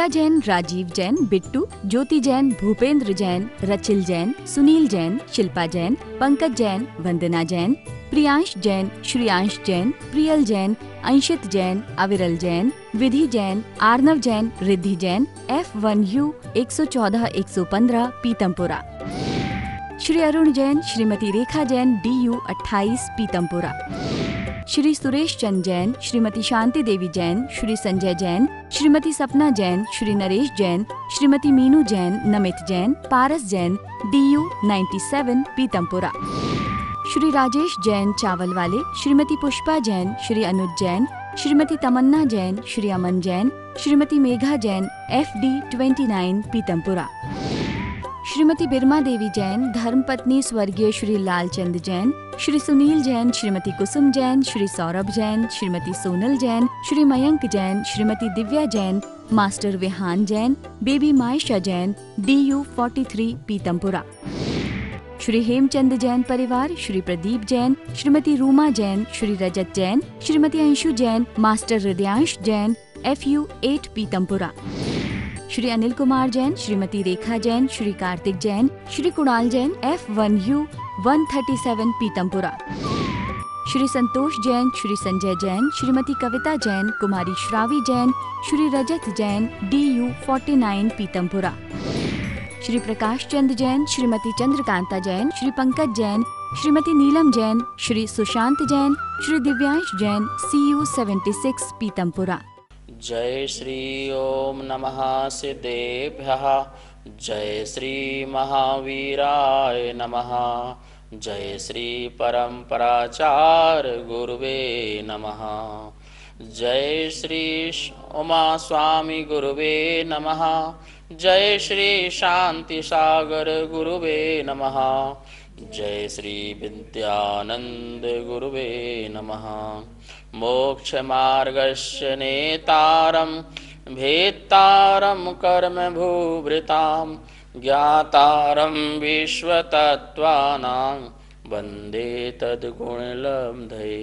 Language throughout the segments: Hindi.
शीला जैन राजीव जैन बिट्टू ज्योति जैन भूपेंद्र जैन रचिल जैन सुनील जैन शिल्पा जैन पंकज जैन वंदना Jain Priyansh Jain Shriyansh Jain प्रियल Jain Anshit Jain Aviral Jain Vidhi Jain Arnav Jain Riddhi Jain F one U एक सौ चौदह एक सौ पंद्रह पीतमपुरा श्री अरुण जैन श्रीमती रेखा जैन डी यू अट्ठाईस पीतमपुरा श्री सुरेश चंद जैन श्रीमती शांति देवी Jain Shri Sanjay Jain Shrimati Sapna Jain Shri Naresh Jain Shrimati Meenu Jain Namit Jain Paras Jain D U ninety seven Pitampura Shri Rajesh Jain चावल वाले Shrimati Pushpa Jain Shri Anuj Jain Shrimati Tamanna Jain Shri Aman Jain Shrimati Megha Jain F D twenty nine Pitampura Shrimati Birma Devi Jain धर्म पत्नी स्वर्गीय Shri Lalchand Jain Shri Sunil Jain Shrimati Kusum Jain Shri Saurabh Jain Shrimati Sonal Jain Shri Mayank Jain Shrimati Divya Jain master Vihaan Jain baby Maysha Jain D U forty three Pitampura Shri Hemchand Jain परिवार Shri Pradeep Jain Shrimati Ruma Jain Shri Rajat Jain Shrimati Anshu Jain master Hridyansh Jain F U eight Pitampura Shri Anil Kumar Jain Shrimati Rekha Jain Shri Kartik Jain Shri Kunal Jain F one U one thirty seven Pitampura Shri Santosh Jain Shri Sanjay Jain Shrimati Kavita Jain Kumari Shravi Jain Shri Rajat Jain D U forty nine Pitampura Shri Prakash Chand Jain Shrimati Chandrakanta Jain Shri Pankaj Jain Shrimati Neelam Jain Shri Sushant Jain Shri Divyansh Jain C U seventy six Pitampura जय श्री ओम नमः सिद्धेभ्य जय श्री महावीराय नमः जय श्री परम्पराचार गुरुवे नमः जय श्री उमा स्वामी गुरुवे नमः जय श्री शांति सागर गुरुवे नमः जय श्री विद्यानंद गुरुवे नमः मोक्ष मोक्षमार्गस्य कर्म भेत्तारं कर्मभूभृतां विश्व विश्वतत्त्वानां वंदे तद्गुणलब्धे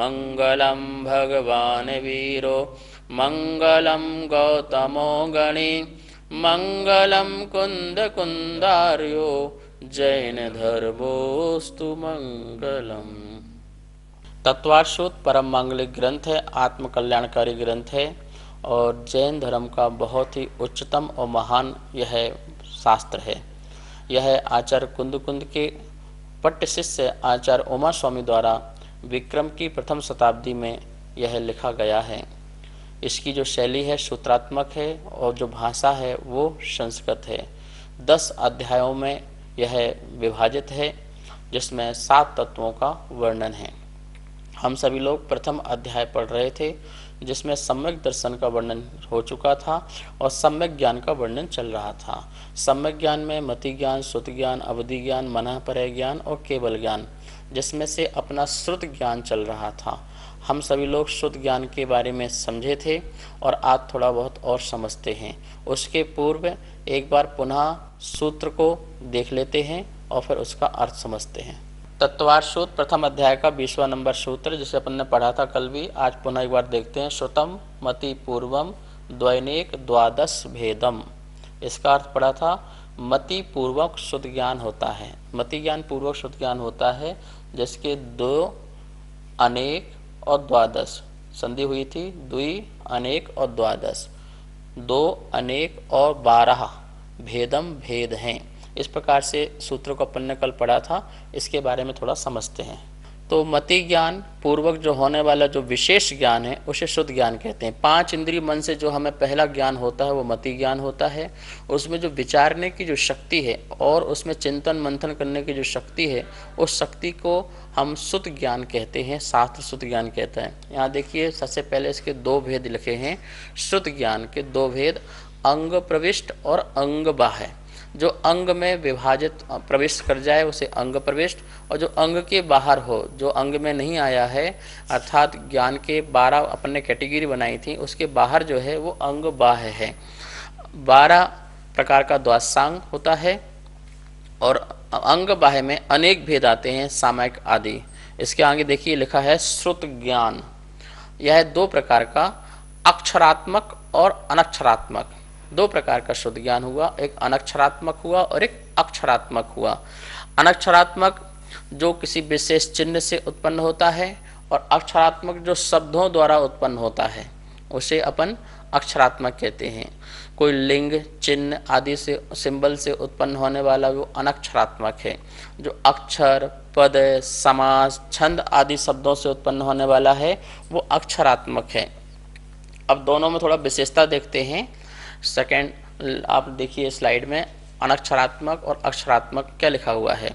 मङ्गलं भगवान वीरो मङ्गलं गौतमो गणे मङ्गलं कुन्दकुन्दार्यो जैनधर्मोऽस्तु मंगलम तत्वार्शोध परम मांगलिक ग्रंथ है आत्मकल्याणकारी ग्रंथ है और जैन धर्म का बहुत ही उच्चतम और महान यह शास्त्र है यह आचार्य कुंद कुंद के पट्ट शिष्य आचार्य उमा स्वामी द्वारा विक्रम की प्रथम शताब्दी में यह लिखा गया है इसकी जो शैली है सूत्रात्मक है और जो भाषा है वो संस्कृत है दस अध्यायों में यह विभाजित है जिसमें सात तत्वों का वर्णन है हम सभी लोग प्रथम अध्याय पढ़ रहे थे जिसमें सम्यक दर्शन का वर्णन हो चुका था और सम्यक ज्ञान का वर्णन चल रहा था सम्यक ज्ञान में मति ज्ञान श्रुत ज्ञान अवधि ज्ञान मना पर ज्ञान और केवल ज्ञान जिसमें से अपना श्रुत ज्ञान चल रहा था हम सभी लोग शुद्ध ज्ञान के बारे में समझे थे और आज थोड़ा बहुत और समझते हैं उसके पूर्व एक बार पुनः सूत्र को देख लेते हैं और फिर उसका अर्थ समझते हैं तत्वार सूत्र प्रथम अध्याय का बीसवा नंबर सूत्र जिसे अपन ने पढ़ा था कल भी आज पुनः एक बार देखते हैं श्रुतम मति पूर्वम द्वैनिक द्वादश भेदम इसका अर्थ पढ़ा था मति पूर्वक शुद्ध ज्ञान होता है मति ज्ञान पूर्वक शुद्ध ज्ञान होता है जिसके दो अनेक और द्वादश संधि हुई थी द्वि अनेक और द्वादश दो अनेक और बारह भेदम भेद हैं इस प्रकार से सूत्र को अपन ने कल पढ़ा था इसके बारे में थोड़ा समझते हैं तो मति ज्ञान पूर्वक जो होने वाला जो विशेष ज्ञान है उसे शुद्ध ज्ञान कहते हैं पांच इंद्रिय मन से जो हमें पहला ज्ञान होता है वो मति ज्ञान होता है उसमें जो विचारने की जो शक्ति है और उसमें चिंतन मंथन करने की जो शक्ति है उस शक्ति को हम शुद्ध ज्ञान कहते हैं शास्त्र शुद्ध ज्ञान कहते हैं यहाँ देखिए सबसे पहले इसके दो भेद लिखे हैं शुद्ध ज्ञान के दो भेद अंग प्रविष्ट और अंग बाह्य जो अंग में विभाजित प्रविष्ट कर जाए उसे अंग प्रविष्ट और जो अंग के बाहर हो जो अंग में नहीं आया है अर्थात ज्ञान के बारह अपने कैटेगरी बनाई थी उसके बाहर जो है वो अंग बाह है बारह प्रकार का द्वासांग होता है और अंग बाह्य में अनेक भेद आते हैं सामयिक आदि इसके आगे देखिए लिखा है श्रुत ज्ञान यह दो प्रकार का अक्षरात्मक और अनक्षरात्मक दो प्रकार का शुद्ध ज्ञान हुआ एक अनक्षरात्मक हुआ और एक अक्षरात्मक हुआ अनक्षरात्मक जो किसी विशेष चिन्ह से उत्पन्न होता है और अक्षरात्मक जो शब्दों द्वारा उत्पन्न होता है उसे अपन अक्षरात्मक कहते हैं कोई लिंग चिन्ह आदि से सिंबल से उत्पन्न होने वाला वो अनक्षरात्मक है जो अक्षर पद समास छंद आदि शब्दों से उत्पन्न होने वाला है वो अक्षरात्मक है अब दोनों में थोड़ा विशेषता देखते हैं सेकंड आप देखिए स्लाइड में अनक्षरात्मक और अक्षरात्मक क्या लिखा हुआ है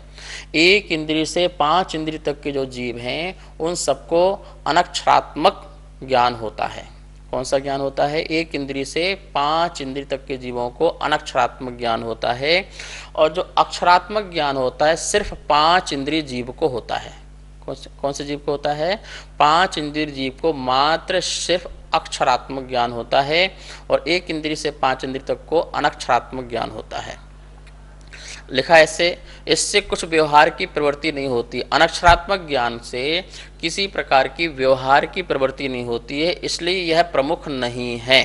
एक इंद्री से पांच इंद्री तक के जो जीव हैं उन सबको अनक्षरात्मक ज्ञान होता है कौन सा ज्ञान होता है एक इंद्री से पांच इंद्री तक के जीवों को अनक्षरात्मक ज्ञान होता है और जो अक्षरात्मक ज्ञान होता है सिर्फ पांच इंद्री जीव को होता है कौन से जीव को होता है पांच इंद्रिय जीव को मात्र सिर्फ अक्षरात्मक ज्ञान होता है और एक इंद्री से पांच इंद्री तक को अनक्षरात्मक ज्ञान होता है लिखा ऐसे इससे कुछ व्यवहार की प्रवृत्ति नहीं होती अनक्षरात्मक ज्ञान से किसी प्रकार की व्यवहार की प्रवृत्ति नहीं होती है इसलिए यह प्रमुख नहीं है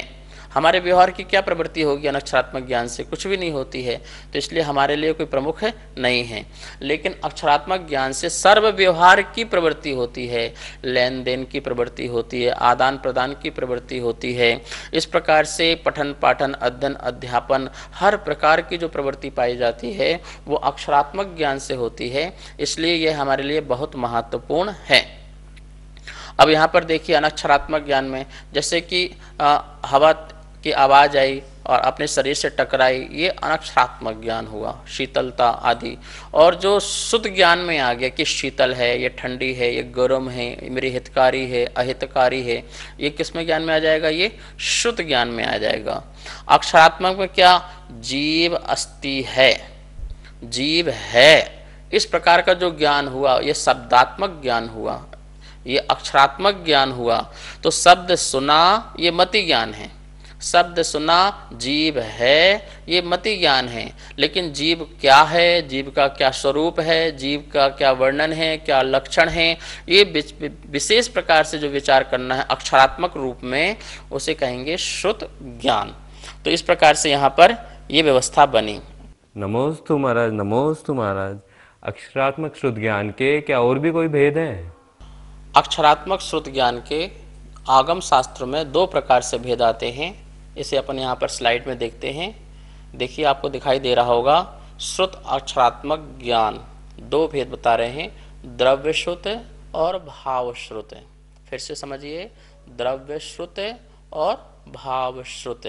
हमारे व्यवहार की क्या प्रवृत्ति होगी अनक्षरात्मक ज्ञान से कुछ भी नहीं होती है तो इसलिए हमारे लिए कोई प्रमुख है? नहीं है लेकिन अक्षरात्मक ज्ञान से सर्व व्यवहार की प्रवृत्ति होती है लेन देन की प्रवृत्ति होती है आदान प्रदान की प्रवृत्ति होती है इस प्रकार से पठन पाठन अध्ययन अध्यापन हर प्रकार की जो प्रवृत्ति पाई जाती है वो अक्षरात्मक ज्ञान से होती है इसलिए यह हमारे लिए बहुत महत्वपूर्ण है अब यहाँ पर देखिए अनक्षरात्मक ज्ञान में जैसे कि हवा की आवाज़ आई और अपने शरीर से टकराई ये अनक्षरात्मक ज्ञान हुआ शीतलता आदि और जो शुद्ध ज्ञान में आ गया कि शीतल है ये ठंडी है ये गर्म है ये मेरी हितकारी है अहितकारी है ये किस में ज्ञान में आ जाएगा ये शुद्ध ज्ञान में आ जाएगा अक्षरात्मक में क्या जीव अस्थि है जीव है इस प्रकार का जो ज्ञान हुआ ये शब्दात्मक ज्ञान हुआ ये अक्षरात्मक ज्ञान हुआ तो शब्द सुना ये मति ज्ञान है शब्द सुना जीव है ये मति ज्ञान है लेकिन जीव क्या है जीव का क्या स्वरूप है जीव का क्या वर्णन है क्या लक्षण है ये विशेष प्रकार से जो विचार करना है अक्षरात्मक रूप में उसे कहेंगे श्रुत ज्ञान तो इस प्रकार से यहाँ पर ये व्यवस्था बनी नमोस्तु महाराज नमोस्तु महाराज अक्षरात्मक श्रुत ज्ञान के क्या और भी कोई भेद है अक्षरात्मक श्रुत ज्ञान के आगम शास्त्र में दो प्रकार से भेद आते हैं इसे अपन यहाँ पर स्लाइड में देखते हैं देखिए आपको दिखाई दे रहा होगा श्रुत अक्षरात्मक ज्ञान दो भेद बता रहे हैं द्रव्य श्रुत और भाव श्रुत फिर से समझिए द्रव्य श्रुत और भाव श्रुत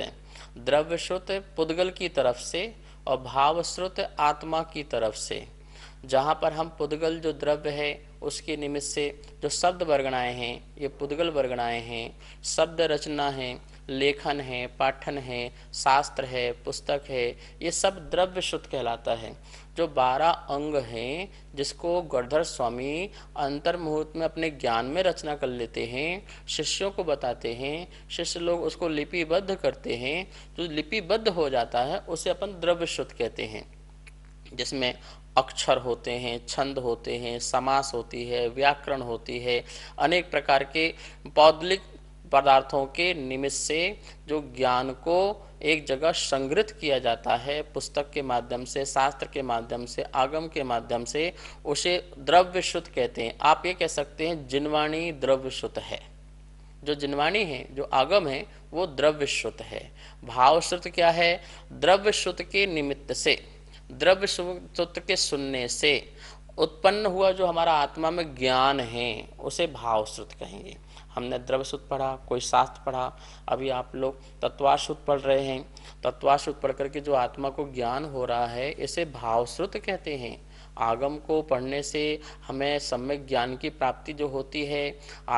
द्रव्य श्रुत पुद्गल की तरफ से और भाव श्रुत आत्मा की तरफ से जहाँ पर हम पुद्गल जो द्रव्य है उसके निमित्त से जो शब्द वर्गणाएँ हैं ये पुद्गल वर्गणाएँ हैं शब्द रचना है लेखन है पाठन है शास्त्र है पुस्तक है ये सब द्रव्य शुद्ध कहलाता है जो बारह अंग हैं जिसको गर्धर स्वामी अंतर्मुहूर्त में अपने ज्ञान में रचना कर लेते हैं शिष्यों को बताते हैं शिष्य लोग उसको लिपिबद्ध करते हैं जो लिपिबद्ध हो जाता है उसे अपन द्रव्य शुद्ध कहते हैं जिसमें अक्षर होते हैं छंद होते हैं समास होती है व्याकरण होती है अनेक प्रकार के पौदलिक पदार्थों के निमित्त से जो ज्ञान को एक जगह संग्रहित किया जाता है पुस्तक के माध्यम से शास्त्र के माध्यम से आगम के माध्यम से उसे द्रव्य श्रुत कहते हैं आप ये कह सकते हैं जिनवाणी द्रव्य श्रुत है जो जिनवाणी है जो आगम है वो द्रव्य श्रुत है भाव श्रुत क्या है द्रव्य श्रुत के निमित्त से द्रव्य श्रुत के सुनने से उत्पन्न हुआ जो हमारा आत्मा में ज्ञान है उसे भाव श्रुत कहेंगे हमने द्रव्य श्रुत पढ़ा कोई शास्त्र पढ़ा अभी आप लोग तत्वाश्रुत पढ़ रहे हैं तत्वाश्रुत पढ़ करके जो आत्मा को ज्ञान हो रहा है इसे भावश्रुत कहते हैं आगम को पढ़ने से हमें सम्यक ज्ञान की प्राप्ति जो होती है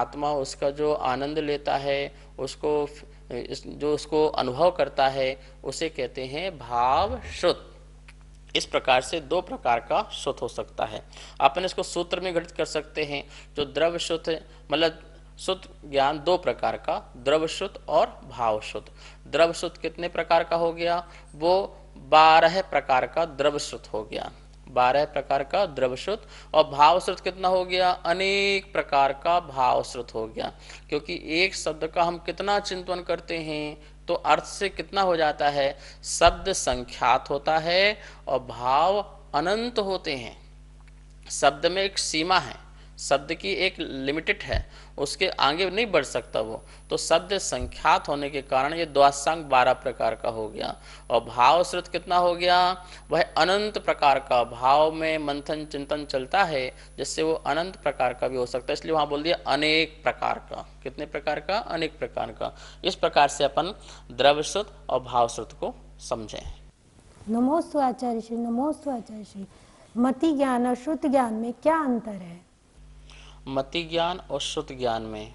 आत्मा उसका जो आनंद लेता है उसको जो उसको अनुभव करता है उसे कहते हैं भाव श्रुत इस प्रकार से दो प्रकार का शुद्ध हो सकता है अपन इसको सूत्र में गठित कर सकते हैं जो द्रव शुद्ध मतलब शुद्ध ज्ञान दो प्रकार का द्रव शुद्ध और भाव शुद्ध द्रव शुद्ध कितने प्रकार का हो गया वो बारह प्रकार का द्रव शुद्ध हो गया बारह प्रकार का द्रव श्रुत और भाव श्रुत कितना हो गया अनेक प्रकार का भाव श्रुत हो गया क्योंकि एक शब्द का हम कितना चिंतन करते हैं तो अर्थ से कितना हो जाता है शब्द संख्यात होता है और भाव अनंत होते हैं शब्द में एक सीमा है शब्द की एक लिमिटेड है उसके आगे नहीं बढ़ सकता वो तो शब्द संख्यात होने के कारण ये द्वासांग बारह प्रकार का हो गया और भाव श्रुत कितना हो गया वह अनंत प्रकार का भाव में मंथन चिंतन चलता है जिससे वो अनंत प्रकार का भी हो सकता है इसलिए वहां बोल दिया अनेक प्रकार का कितने प्रकार का अनेक प्रकार का इस प्रकार से अपन द्रव्य श्रुत और भाव श्रुत को समझें नमोस्तु आचार्य श्री नमोस्तु आचार्य श्री मति ज्ञान और श्रुत ज्ञान में क्या अंतर है मति ज्ञान और श्रुत ज्ञान में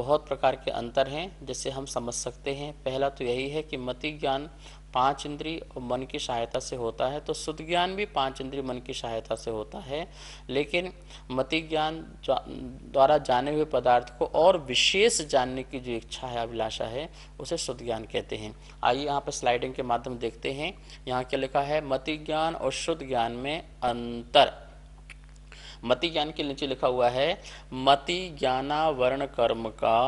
बहुत प्रकार के अंतर हैं जिसे हम समझ सकते हैं पहला तो यही है कि मति ज्ञान पांच इंद्रिय और मन की सहायता से होता है तो शुद्ध ज्ञान भी पांच इंद्रिय मन की सहायता से होता है लेकिन मति ज्ञान द्वारा जाने हुए पदार्थ को और विशेष जानने की जो इच्छा है अभिलाषा है उसे शुद्ध ज्ञान कहते हैं आइए यहाँ पर स्लाइडिंग के माध्यम देखते हैं यहाँ क्या लिखा है मति ज्ञान और शुद्ध ज्ञान में अंतर मति ज्ञान के नीचे लिखा हुआ है मति ज्ञानावरण कर्म का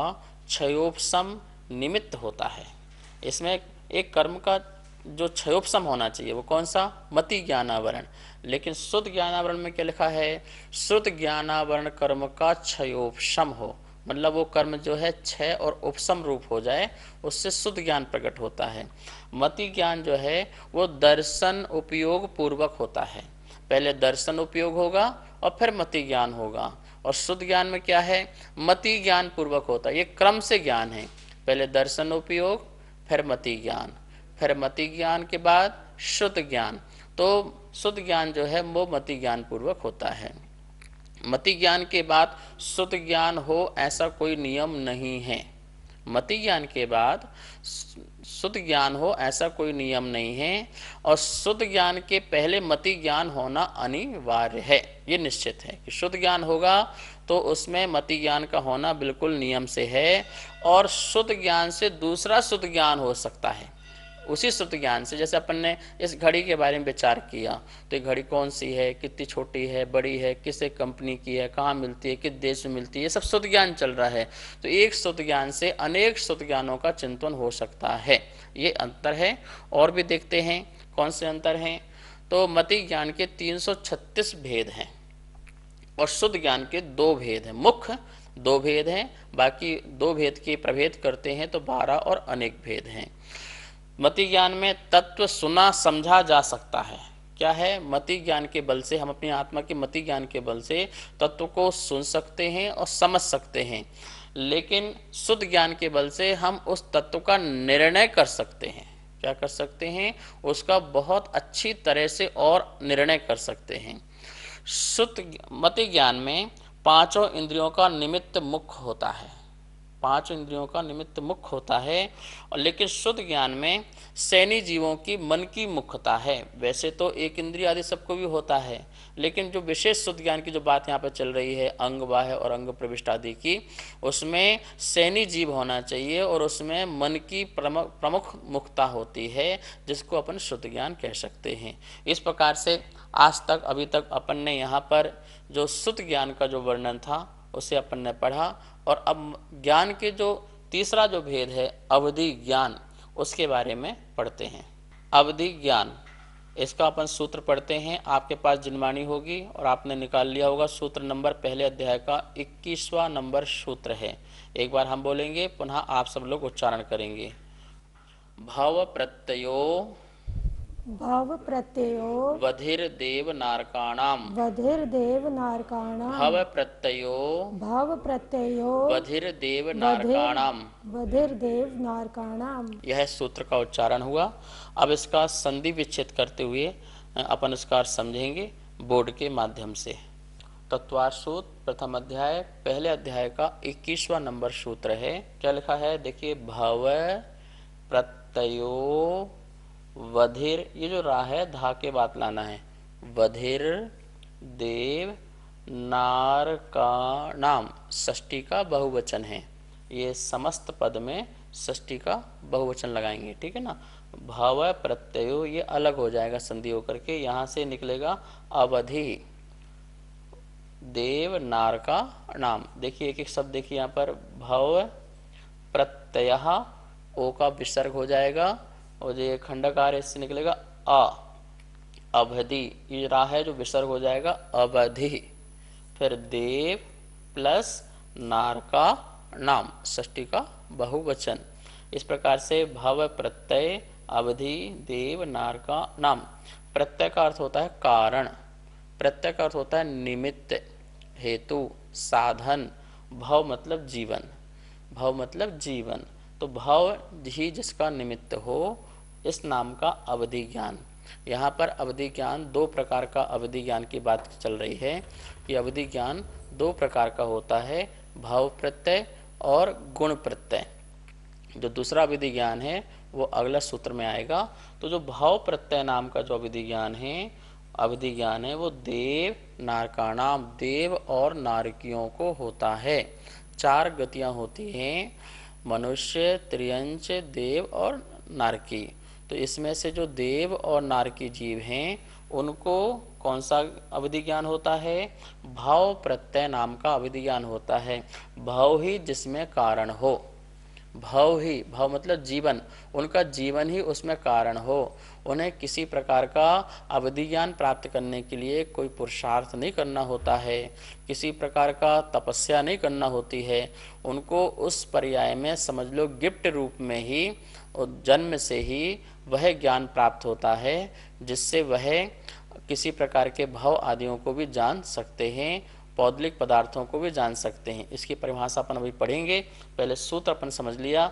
क्षयोपम निमित्त होता है इसमें एक कर्म का जो क्षयोपम होना चाहिए वो कौन सा मति ज्ञानावरण लेकिन शुद्ध ज्ञानावरण में क्या लिखा है शुद्ध ज्ञानावरण कर्म का क्षयोपम हो मतलब वो कर्म जो है क्षय और उपसम रूप हो जाए उससे शुद्ध ज्ञान प्रकट होता है मति ज्ञान जो है वो दर्शन उपयोग पूर्वक होता है पहले दर्शन उपयोग होगा और फिर मति ज्ञान होगा और शुद्ध ज्ञान में क्या है मति ज्ञान पूर्वक होता है ये क्रम से ज्ञान है पहले दर्शन उपयोग फिर मति ज्ञान फिर मति ज्ञान के बाद शुद्ध ज्ञान तो शुद्ध ज्ञान जो है वो मति ज्ञान पूर्वक होता है मति ज्ञान के बाद शुद्ध ज्ञान हो ऐसा कोई नियम नहीं है मति ज्ञान के बाद शुद्ध ज्ञान हो ऐसा कोई नियम नहीं है और शुद्ध ज्ञान के पहले मति ज्ञान होना अनिवार्य है ये निश्चित है कि शुद्ध ज्ञान होगा तो उसमें मति ज्ञान का होना बिल्कुल नियम से है और शुद्ध ज्ञान से दूसरा शुद्ध ज्ञान हो सकता है उसी श्रुत ज्ञान से जैसे अपन ने इस घड़ी के बारे में विचार किया तो ये घड़ी कौन सी है कितनी छोटी है बड़ी है किस कंपनी की है कहाँ मिलती है किस देश में मिलती है ये सब श्रुत ज्ञान चल रहा है तो एक श्रुत ज्ञान से अनेक श्रुत ज्ञानों का चिंतन हो सकता है ये अंतर है और भी देखते हैं कौन से अंतर हैं तो मति ज्ञान के तीन भेद हैं और शुद्ध ज्ञान के दो भेद हैं मुख्य दो भेद हैं बाकी दो भेद के प्रभेद करते हैं तो बारह और अनेक भेद हैं मति ज्ञान में तत्व सुना समझा जा सकता है क्या है मति ज्ञान के बल से हम अपनी आत्मा के मति ज्ञान के बल से तत्व को सुन सकते हैं और समझ सकते हैं लेकिन शुद्ध ज्ञान के बल से हम उस तत्व का निर्णय कर सकते हैं क्या कर सकते हैं उसका बहुत अच्छी तरह से और निर्णय कर सकते हैं शुद्ध मति ज्ञान में पांचों इंद्रियों का निमित्त मुख्य होता है पांच इंद्रियों का निमित्त मुख होता है और लेकिन शुद्ध ज्ञान में सैनी जीवों की मन की मुख्यता है वैसे तो एक इंद्रिय आदि सबको भी होता है लेकिन जो विशेष शुद्ध ज्ञान की जो बात यहाँ पर चल रही है अंग बाह्य और अंग प्रविष्ट आदि की उसमें सैनी जीव होना चाहिए और उसमें मन की प्रमुख मुख्यता होती है जिसको अपन शुद्ध ज्ञान कह सकते हैं इस प्रकार से आज तक अभी तक अपन ने यहाँ पर जो शुद्ध ज्ञान का जो वर्णन था उसे अपन ने पढ़ा और अब ज्ञान के जो तीसरा जो भेद है अवधि ज्ञान उसके बारे में पढ़ते हैं अवधि ज्ञान इसका अपन सूत्र पढ़ते हैं आपके पास जिनवाणी होगी और आपने निकाल लिया होगा सूत्र नंबर पहले अध्याय का इक्कीसवा नंबर सूत्र है एक बार हम बोलेंगे पुनः आप सब लोग उच्चारण करेंगे भव प्रत्ययो भव प्रत्ययो वधिर देव नारकाणाम वधिर देव नारकाणाम भव प्रत्ययो भव प्रत्ययो वधिर देव नारकाणाम वधिर देव नारकाणाम यह सूत्र का उच्चारण हुआ अब इसका संधि विच्छेद करते हुए अपन इसका समझेंगे बोर्ड के माध्यम से तत्वार सूत्र प्रथम अध्याय पहले अध्याय का इक्कीसवा नंबर सूत्र है क्या लिखा है देखिए भव प्रत्ययो वधिर ये जो राह है धा के बात लाना है वधिर देव नार का नाम ष्टी का बहुवचन है ये समस्त पद में ष्टी का बहुवचन लगाएंगे ठीक है ना भाव प्रत्ययो ये अलग हो जाएगा संधि होकर के यहाँ से निकलेगा अवधि देव नार का नाम देखिए एक एक शब्द देखिए यहाँ पर भव प्रत्यय ओ का विसर्ग हो जाएगा और जो ये है इससे निकलेगा अ अवधि ये रा है जो विसर्ग हो जाएगा अवधि फिर देव प्लस नार का नाम ष्टी का बहुवचन इस प्रकार से भव प्रत्यय अवधि देव नार का नाम प्रत्यय का अर्थ होता है कारण प्रत्यय का अर्थ होता है निमित्त हेतु साधन भव मतलब जीवन भव मतलब जीवन तो भव ही जिसका निमित्त हो इस नाम का अवधि ज्ञान यहाँ पर अवधि ज्ञान दो प्रकार का अवधि ज्ञान की बात चल रही है कि अवधि ज्ञान दो प्रकार का होता है भाव प्रत्यय और गुण प्रत्यय जो दूसरा विधि ज्ञान है वो अगला सूत्र में आएगा तो जो भाव प्रत्यय नाम का जो अवधि ज्ञान है अवधि ज्ञान है वो देव नारकाणाम देव और नारकियों को होता है चार गतियाँ होती हैं मनुष्य त्रियंश देव और नारकी तो इसमें से जो देव और नारकी जीव हैं उनको कौन सा अवधि ज्ञान होता है भाव प्रत्यय नाम का अवधि ज्ञान होता है भाव ही जिसमें कारण हो भाव ही भाव मतलब जीवन उनका जीवन ही उसमें कारण हो उन्हें किसी प्रकार का अवधि ज्ञान प्राप्त करने के लिए कोई पुरुषार्थ नहीं करना होता है किसी प्रकार का तपस्या नहीं करना होती है उनको उस पर्याय में समझ लो गिफ्ट रूप में ही जन्म से ही वह ज्ञान प्राप्त होता है जिससे वह किसी प्रकार के भाव आदियों को भी जान सकते हैं पौधलिक पदार्थों को भी जान सकते हैं इसकी परिभाषा अपन अभी पढ़ेंगे पहले सूत्र अपन समझ लिया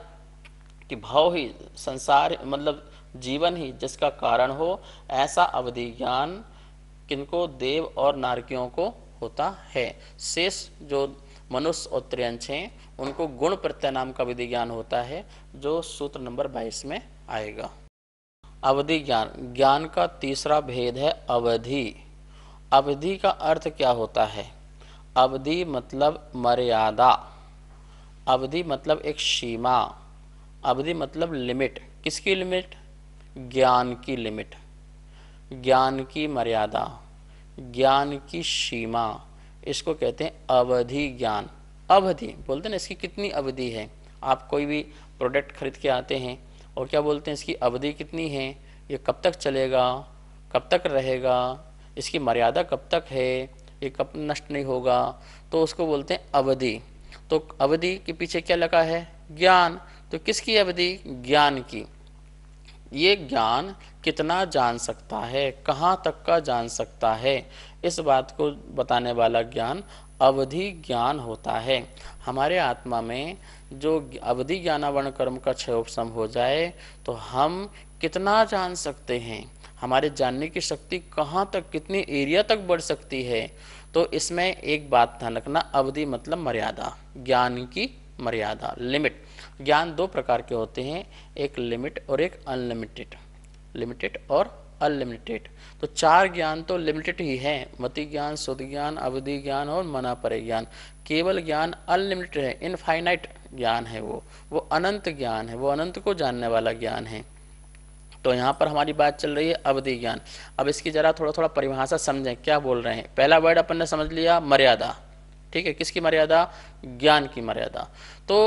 कि भाव ही संसार मतलब जीवन ही जिसका कारण हो ऐसा अवधि ज्ञान किनको देव और नारकियों को होता है शेष जो मनुष्य और त्रियंश हैं उनको गुण प्रत्यय नाम का विधि ज्ञान होता है जो सूत्र नंबर 22 में आएगा अवधि ज्ञान ज्ञान का तीसरा भेद है अवधि अवधि का अर्थ क्या होता है अवधि मतलब मर्यादा अवधि मतलब एक सीमा अवधि मतलब लिमिट किसकी लिमिट ज्ञान की लिमिट ज्ञान की मर्यादा ज्ञान की सीमा इसको कहते हैं अवधि ज्ञान अवधि बोलते हैं ना इसकी कितनी अवधि है आप कोई भी प्रोडक्ट खरीद के आते हैं और क्या बोलते हैं इसकी अवधि कितनी है ये कब तक चलेगा कब तक रहेगा इसकी मर्यादा कब तक है ये कब नष्ट नहीं होगा तो उसको बोलते हैं अवधि तो अवधि के पीछे क्या लगा है ज्ञान तो किसकी अवधि ज्ञान की ये ज्ञान कितना जान सकता है कहाँ तक का जान सकता है इस बात को बताने वाला ज्ञान अवधि ज्ञान होता है हमारे आत्मा में जो अवधि ज्ञानावरण कर्म का क्षय उपशम हो जाए तो हम कितना जान सकते हैं हमारे जानने की शक्ति कहाँ तक कितने एरिया तक बढ़ सकती है तो इसमें एक बात ध्यान रखना अवधि मतलब मर्यादा ज्ञान की मर्यादा लिमिट ज्ञान दो प्रकार के होते हैं एक लिमिट और एक अनलिमिटेड लिमिटेड और अनलिमिटेड तो चार ज्ञान तो लिमिटेड ही है मति ज्ञान शुद्ध ज्ञान अवधि ज्ञान और परे ज्ञान केवल ज्ञान अनलिमिटेड है इनफाइनाइट ज्ञान है वो वो अनंत ज्ञान है वो अनंत को जानने वाला ज्ञान है तो यहाँ पर हमारी बात चल रही है अवधि ज्ञान अब इसकी जरा थोड़ा थोड़ा परिभाषा समझें क्या बोल रहे हैं पहला वर्ड अपन ने समझ लिया मर्यादा ठीक है किसकी मर्यादा ज्ञान की मर्यादा तो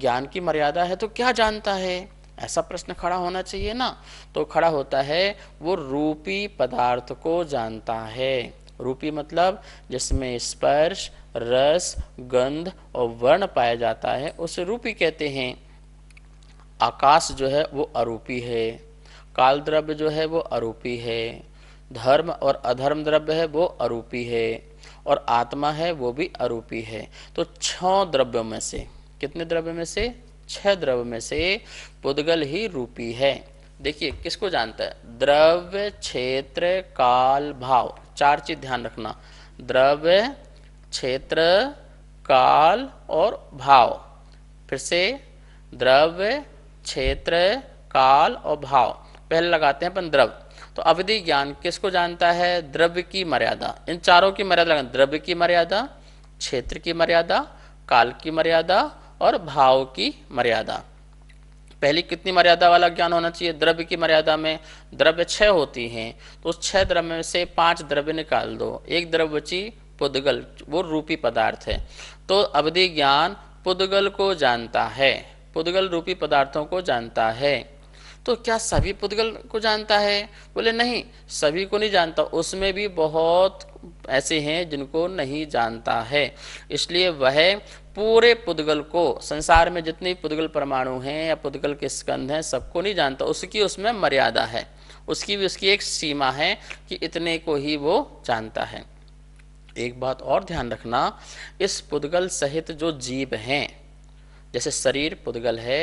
ज्ञान की मर्यादा है तो क्या जानता है ऐसा प्रश्न खड़ा होना चाहिए ना तो खड़ा होता है वो रूपी पदार्थ को जानता है रूपी मतलब जिसमें स्पर्श रस गंध और वर्ण पाया जाता है उसे रूपी कहते हैं आकाश जो है वो अरूपी है काल द्रव्य जो है वो अरूपी है धर्म और अधर्म द्रव्य है वो अरूपी है और आत्मा है वो भी अरूपी है तो छ द्रव्यों में से कितने द्रव्य में से छह द्रव्य में से पुद्गल ही रूपी है देखिए किसको जानता है द्रव्य क्षेत्र काल भाव चार चीज ध्यान रखना द्रव्य क्षेत्र काल और भाव फिर से द्रव्य क्षेत्र काल और भाव पहले लगाते हैं अपन द्रव्य तो अवधि ज्ञान किसको जानता है द्रव्य की मर्यादा इन चारों की मर्यादा द्रव्य की मर्यादा क्षेत्र की मर्यादा काल की मर्यादा और भाव की मर्यादा पहली कितनी मर्यादा वाला ज्ञान होना चाहिए द्रव्य की मर्यादा में द्रव्य छह होती हैं तो उस छह द्रव्य में से पांच द्रव्य निकाल दो एक द्रव्य ची पुद्गल वो रूपी पदार्थ है तो अवधि ज्ञान पुद्गल को जानता है पुद्गल रूपी पदार्थों को जानता है तो क्या सभी पुद्गल को जानता है बोले नहीं सभी को नहीं जानता उसमें भी बहुत ऐसे हैं जिनको नहीं जानता है इसलिए वह पूरे पुद्गल को संसार में जितने पुद्गल परमाणु हैं या पुद्गल के स्कंध हैं सबको नहीं जानता उसकी उसमें मर्यादा है उसकी भी उसकी एक सीमा है कि इतने को ही वो जानता है एक बात और ध्यान रखना इस पुद्गल सहित जो जीव हैं जैसे शरीर पुद्गल है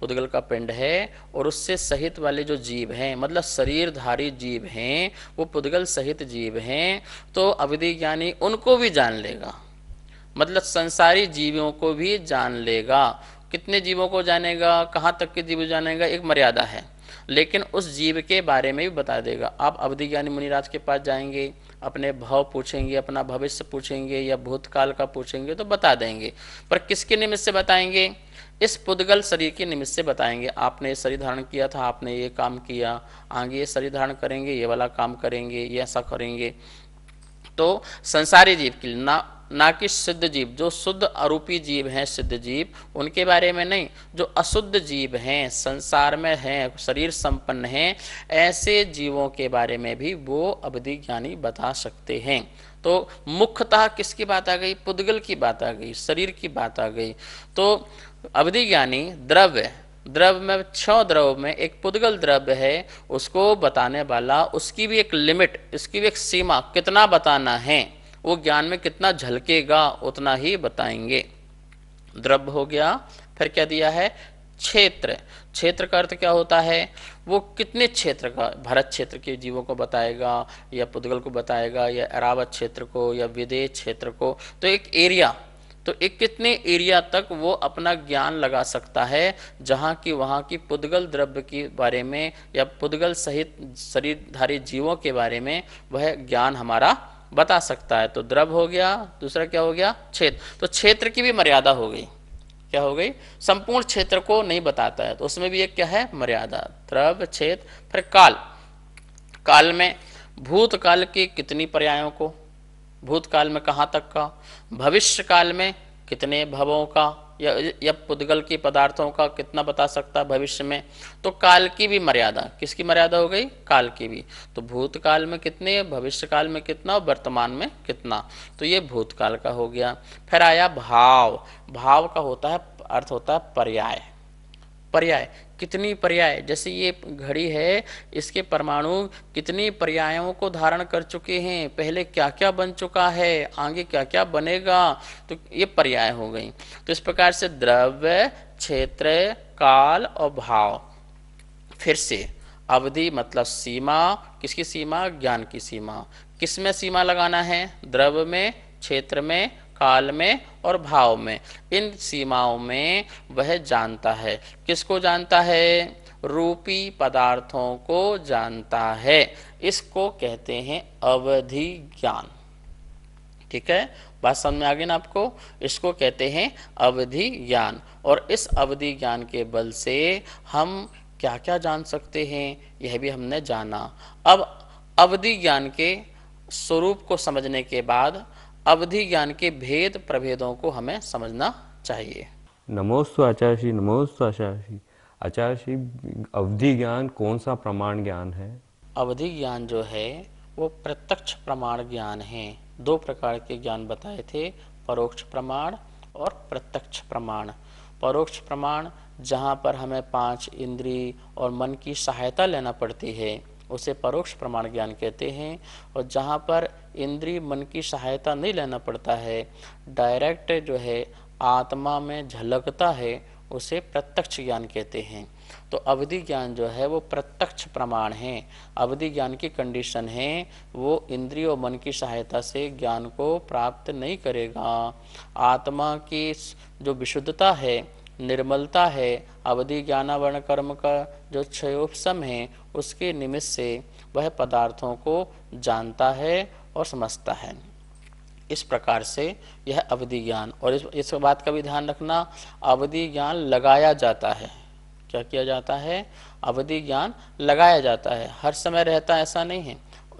पुद्गल का पिंड है और उससे सहित वाले जो जीव हैं मतलब शरीरधारी जीव हैं वो पुद्गल सहित जीव हैं तो अविधि ज्ञानी उनको भी जान लेगा मतलब संसारी जीवों को भी जान लेगा कितने जीवों को जानेगा कहाँ तक के जीव जानेगा एक मर्यादा है लेकिन उस जीव के बारे में भी बता देगा आप अवधि ज्ञानी मुनिराज के पास जाएंगे अपने भाव पूछेंगे अपना भविष्य पूछेंगे या भूतकाल का पूछेंगे तो बता देंगे पर किसके निमित्त से बताएंगे इस पुद्गल शरीर के निमित्त से बताएंगे आपने ये शरीर धारण किया था आपने ये काम किया आगे ये शरीर धारण करेंगे ये वाला काम करेंगे ये ऐसा करेंगे तो संसारी जीव के लिए ना ना कि सिद्ध जीव जो शुद्ध अरूपी जीव हैं सिद्ध जीव उनके बारे में नहीं जो अशुद्ध जीव हैं संसार में हैं शरीर संपन्न हैं ऐसे जीवों के बारे में भी वो अवधि ज्ञानी बता सकते हैं तो मुख्यतः किसकी बात आ गई पुद्गल की बात आ गई शरीर की बात आ गई तो अवधि ज्ञानी द्रव्य द्रव्य में छह द्रव में एक पुद्गल द्रव्य है उसको बताने वाला उसकी भी एक लिमिट उसकी भी एक सीमा कितना बताना है वो ज्ञान में कितना झलकेगा उतना ही बताएंगे द्रव्य हो गया फिर क्या दिया है क्षेत्र क्षेत्र का अर्थ क्या होता है वो कितने क्षेत्र का भारत क्षेत्र के जीवों को बताएगा या पुद्गल को बताएगा या अरावत क्षेत्र को या विदेश क्षेत्र को तो एक एरिया तो एक कितने एरिया तक वो अपना ज्ञान लगा सकता है जहाँ की वहाँ की पुद्गल द्रव्य के बारे में या पुद्गल सहित शरीरधारी जीवों के बारे में वह ज्ञान हमारा बता सकता है तो द्रव हो गया दूसरा क्या हो गया क्षेत्र तो क्षेत्र की भी मर्यादा हो गई क्या हो गई संपूर्ण क्षेत्र को नहीं बताता है तो उसमें भी एक क्या है मर्यादा द्रव क्षेत्र फिर काल काल में भूतकाल की कितनी पर्यायों को भूतकाल में कहां तक का भविष्य काल में कितने भवों का या पुद्गल की पदार्थों का कितना बता सकता भविष्य में तो काल की भी मर्यादा किसकी मर्यादा हो गई काल की भी तो भूतकाल में कितने भविष्य काल में कितना और वर्तमान में कितना तो ये भूतकाल का हो गया फिर आया भाव भाव का होता है अर्थ होता है पर्याय पर्याय कितनी पर्याय जैसे ये घड़ी है इसके परमाणु कितनी पर्यायों को धारण कर चुके हैं पहले क्या क्या बन चुका है आगे क्या क्या बनेगा तो ये पर्याय हो गई तो इस प्रकार से द्रव्य क्षेत्र काल और भाव फिर से अवधि मतलब सीमा किसकी सीमा ज्ञान की सीमा किसमें सीमा लगाना है द्रव्य में क्षेत्र में काल में और भाव में इन सीमाओं में वह जानता है किसको जानता है रूपी पदार्थों को जानता है इसको कहते हैं अवधि ज्ञान ठीक है बात समझ में आ गई ना आपको इसको कहते हैं अवधि ज्ञान और इस अवधि ज्ञान के बल से हम क्या क्या जान सकते हैं यह भी हमने जाना अब अवधि ज्ञान के स्वरूप को समझने के बाद अवधि ज्ञान के भेद प्रभेदों को हमें समझना चाहिए नमोस्तु आचार्य श्री नमोस्तु आचार्य श्री आचार्य श्री अवधि ज्ञान कौन सा प्रमाण ज्ञान है अवधि ज्ञान जो है वो प्रत्यक्ष प्रमाण ज्ञान है दो प्रकार के ज्ञान बताए थे परोक्ष प्रमाण और प्रत्यक्ष प्रमाण परोक्ष प्रमाण जहाँ पर हमें पांच इंद्री और मन की सहायता लेना पड़ती है उसे परोक्ष प्रमाण ज्ञान कहते हैं और जहाँ पर इंद्रिय मन की सहायता नहीं लेना पड़ता है डायरेक्ट जो है आत्मा में झलकता है उसे प्रत्यक्ष ज्ञान कहते हैं तो अवधि ज्ञान जो है वो प्रत्यक्ष प्रमाण है अवधि ज्ञान की कंडीशन है वो इंद्रिय और मन की सहायता से ज्ञान को प्राप्त नहीं करेगा आत्मा की जो विशुद्धता है निर्मलता है अवधि ज्ञानावरण कर्म का जो क्षयोपम है उसके निमित्त से वह पदार्थों को जानता है और समझता है इस प्रकार से यह अवधि ज्ञान और इस इस बात का भी ध्यान रखना अवधि ज्ञान लगाया जाता है क्या किया जाता है अवधि ज्ञान लगाया जाता है हर समय रहता ऐसा नहीं है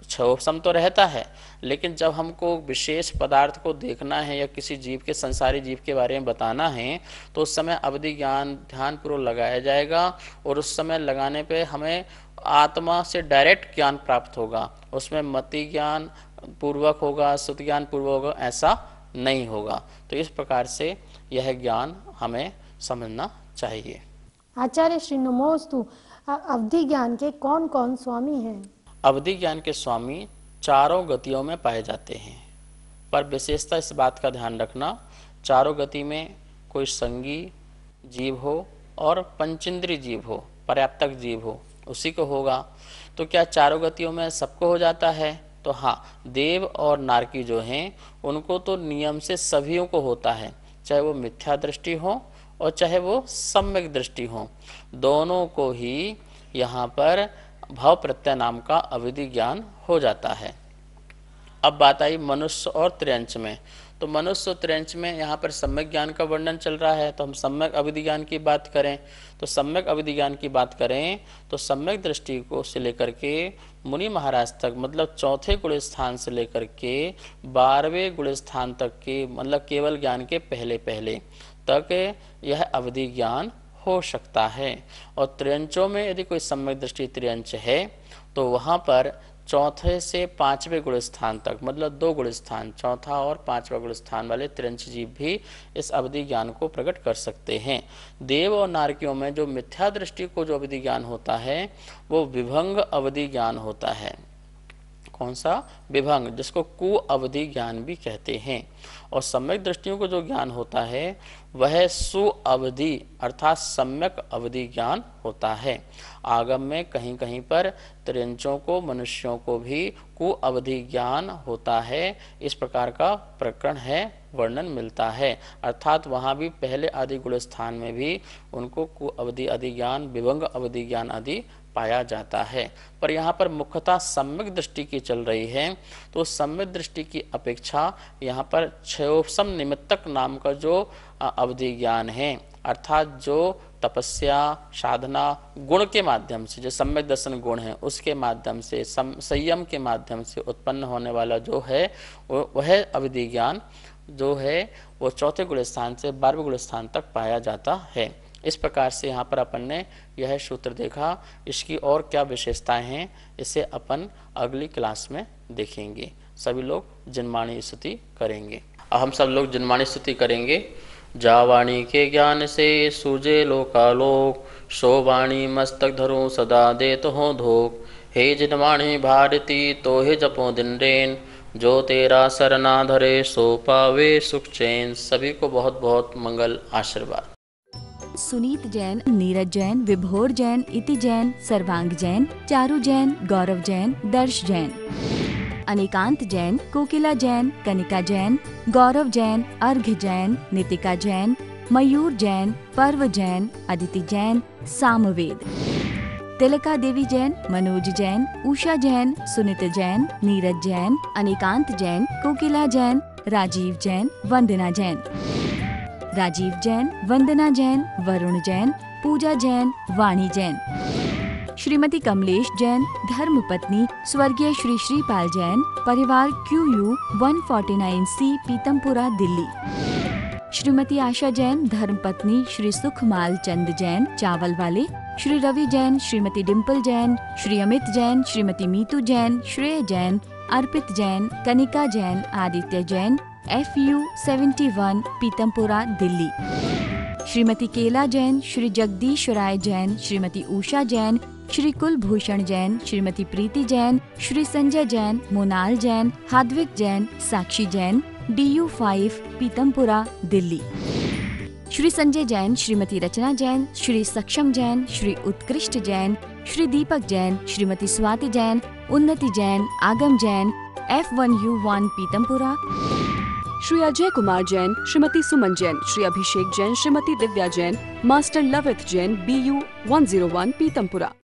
सम तो रहता है लेकिन जब हमको विशेष पदार्थ को देखना है या किसी जीव के संसारी जीव के बारे में बताना है तो उस समय अवधि ज्ञान ध्यान पूर्व लगाया जाएगा और उस समय लगाने पे हमें आत्मा से डायरेक्ट ज्ञान प्राप्त होगा उसमें मति ज्ञान पूर्वक होगा सुत ज्ञान पूर्वक होगा ऐसा नहीं होगा तो इस प्रकार से यह ज्ञान हमें समझना चाहिए आचार्य श्री नमोस्तु अवधि ज्ञान के कौन कौन स्वामी हैं अवधि ज्ञान के स्वामी चारों गतियों में पाए जाते हैं पर विशेषता इस बात का ध्यान रखना चारों गति में कोई संगी जीव हो और पंचेंद्री जीव हो पर्याप्तक जीव हो उसी को होगा तो क्या चारों गतियों में सबको हो जाता है तो हाँ देव और नारकी जो हैं उनको तो नियम से सभी को होता है चाहे वो मिथ्या दृष्टि हो और चाहे वो सम्यक दृष्टि हो दोनों को ही यहाँ पर भाव प्रत्यय नाम का अविधि ज्ञान हो जाता है अब बात आई मनुष्य और त्रियंश में तो मनुष्य त्रियंश में यहाँ पर सम्यक ज्ञान का वर्णन चल रहा है तो हम सम्यक अविधि ज्ञान की बात करें तो सम्यक अविधि ज्ञान की बात करें तो सम्यक दृष्टि को से लेकर के मुनि महाराज तक मतलब चौथे गुण स्थान से लेकर के बारहवें गुण स्थान तक के मतलब केवल ज्ञान के पहले पहले तक यह अवधि ज्ञान हो सकता है और त्रियंचों में यदि कोई सम्यक दृष्टि त्रियंच है तो वहाँ पर चौथे से पांचवें गुण स्थान तक मतलब दो गुण स्थान चौथा और पांचवा गुण स्थान वाले त्रंश जीव भी इस अवधि ज्ञान को प्रकट कर सकते हैं देव और नारकियों में जो मिथ्या दृष्टि को जो अवधि ज्ञान होता है वो विभंग अवधि ज्ञान होता है कौन सा विभंग जिसको कु अवधि ज्ञान भी कहते हैं और सम्यक दृष्टियों को जो ज्ञान होता है वह सुअवधि अर्थात सम्यक अवधि ज्ञान होता है आगम में कहीं कहीं पर त्रियंचों को मनुष्यों को भी कु अवधि ज्ञान होता है इस प्रकार का प्रकरण है वर्णन मिलता है अर्थात वहाँ भी पहले आदि गुण स्थान में भी उनको कु अवधि आदि ज्ञान विभंग अवधि ज्ञान आदि पाया जाता है पर यहाँ पर मुख्यतः सम्यक दृष्टि की चल रही है तो सम्यक दृष्टि की अपेक्षा यहाँ पर क्षयोपम निमित्तक नाम का जो अवधि ज्ञान है अर्थात जो तपस्या साधना गुण के माध्यम से जो सम्यक दर्शन गुण है उसके माध्यम से सम, संयम के माध्यम से उत्पन्न होने वाला जो है वह अवधि ज्ञान जो है वो चौथे गुण स्थान से बारहवें गुण स्थान तक पाया जाता है इस प्रकार से यहाँ पर अपन ने यह सूत्र देखा इसकी और क्या विशेषताएं हैं इसे अपन अगली क्लास में देखेंगे सभी लोग जन्माणी स्तुति करेंगे हम सब लोग जन्माणी स्तुति करेंगे जावाणी के ज्ञान से सूजे लोकालोक शोवाणी मस्तक धरो सदा दे तो हो धोक हे जिनवाणी भारती तो हे जपो दिन रेन जो तेरा सरना धरे सो पावे सुख चैन सभी को बहुत बहुत मंगल आशीर्वाद सुनीत जैन नीरज जैन विभोर जैन इति जैन सर्वांग जैन चारू जैन गौरव जैन दर्श जैन अनिकांत जैन कोकिला जैन कनिका जैन गौरव जैन अर्घ जैन नितिका जैन मयूर जैन पर्व जैन अदिति जैन सामवेद तिलका देवी जैन मनोज जैन उषा जैन सुनित जैन नीरज जैन अनिकांत जैन कोकिला जैन राजीव जैन वंदना जैन राजीव जैन वंदना जैन वरुण जैन पूजा जैन वाणी जैन श्रीमती कमलेश जैन धर्म पत्नी स्वर्गीय श्री श्रीपाल जैन परिवार Q U one forty nine C Pitampura Delhi Shrimati Asha Jain धर्म पत्नी श्री सुखमाल चंद जैन चावल वाले Shri Ravi Jain Shrimati Dimple Jain Shri Amit Jain Shrimati Meetu Jain Shrey Jain Arpit Jain Kanika Jain Aditya Jain F U seventy one Pitampura Delhi Shrimati Kela Jain Shri Jagdish Rai Jain Shrimati Usha Jain Shri Kulbhushan Jain Shrimati Preeti Jain Shri Sanjay Jain Monal Jain Hadvik Jain Sakshi Jain D U five Pitampura Delhi Shri Sanjay Jain Shrimati Rachna Jain Shri Saksham Jain Shri उत्कृष्ट जैन श्री दीपक Jain Shrimati Swati Jain Unnati Jain Aagam Jain F one U one Pitampura Shri Ajay Kumar Jain Shrimati Suman Jain Shri Abhishek Jain Shrimati Divya Jain master Lavit Jain B U one zero one Pitampura